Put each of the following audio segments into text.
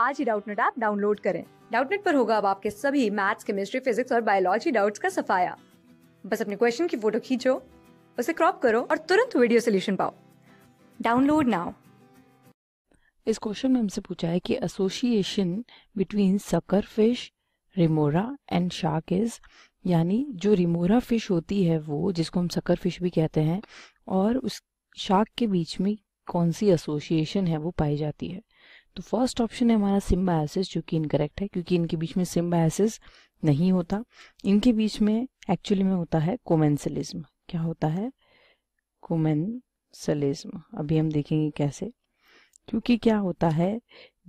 आज ही Doubtnet app download करें डाउटनेट पर होगा अब आपके सभी मैथ्स केमिस्ट्री फिजिक्स और बायोलॉजी डाउट्स का सफाया बस अपने क्वेश्चन की फोटो खींचो उसे क्रॉप करो और तुरंत वीडियो सोल्यूशन पाओ डाउनलोड नाउ इस क्वेश्चन में हमसे पूछा है कि association between sucker fish remora and shark is यानी जो रिमोरा फिश होती है वो जिसको हम सकर फिश भी कहते हैं और उस शार्क के बीच में कौन सी एसोसिएशन है वो पाई जाती है तो फर्स्ट ऑप्शन है हमारा सिम्बायसिस जो कि इनकरेक्ट है क्योंकि इनके बीच में सिम्बायसिस नहीं होता इनके बीच में एक्चुअली में होता है कोमेंसलिज्म क्या होता है कोमेंसलिज्म अभी हम देखेंगे कैसे क्योंकि क्या होता है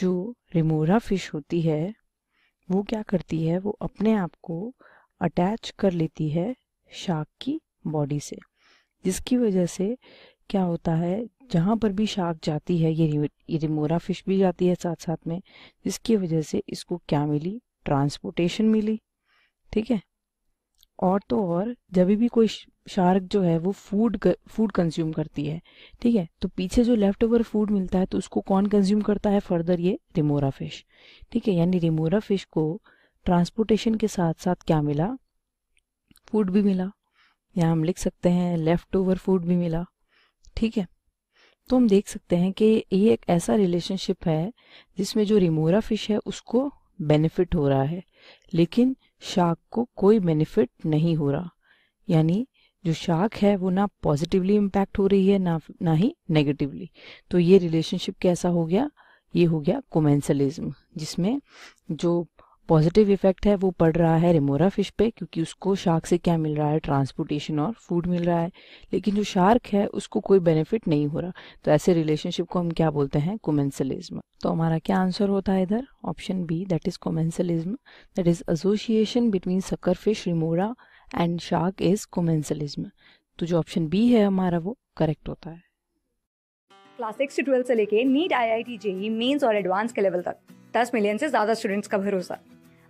जो रिमोरा फिश होती है वो क्या करती है वो अपने आप को अटैच कर लेती है शार्क की बॉडी से जिसकी वजह से क्या होता है जहाँ पर भी शार्क जाती है ये ये रिमोरा फिश भी जाती है साथ साथ में जिसकी वजह से इसको क्या मिली ट्रांसपोर्टेशन मिली ठीक है और तो और जब भी कोई शार्क जो है वो फूड फूड कंज्यूम करती है ठीक है तो पीछे जो लेफ्ट ओवर फूड मिलता है तो उसको कौन कंज्यूम करता है फर्दर ये रिमोरा फिश ठीक है यानी रिमोरा फिश को ट्रांसपोर्टेशन के साथ साथ क्या मिला फूड भी मिला यहाँ हम लिख सकते हैं लेफ्ट ओवर फूड भी मिला ठीक है तो हम देख सकते हैं कि ये एक ऐसा रिलेशनशिप है जिसमें जो रिमोरा फिश है उसको बेनिफिट हो रहा है लेकिन शार्क को कोई बेनिफिट नहीं हो रहा यानी जो शार्क है वो ना पॉजिटिवली इम्पैक्ट हो रही है ना ना ही नेगेटिवली तो ये रिलेशनशिप कैसा हो गया ये हो गया कोमेंसलिज्म जिसमें जो पॉजिटिव इफेक्ट है वो पड़ रहा है रिमोरा फिश पे क्योंकि उसको शार्क से क्या मिल रहा है ट्रांसपोर्टेशन और फूड मिल रहा है लेकिन जो शार्क है उसको कोई बेनिफिट नहीं हो रहा तो ऐसे रिलेशनशिप को हम क्या बोलते हैं कोमेंसलिज्म तो हमारा क्या आंसर होता है इधर option B that is commensalism that is association between sucker fish remora and shark is commensalism तो जो ऑप्शन बी है हमारा वो करेक्ट होता है क्लास सिक्स से ट्वेल्थ से लेके NEET I I T JEE Mains और एडवांस के लेवल तक दस मिलियन से ज़्यादा स्टूडेंट्स का भरोसा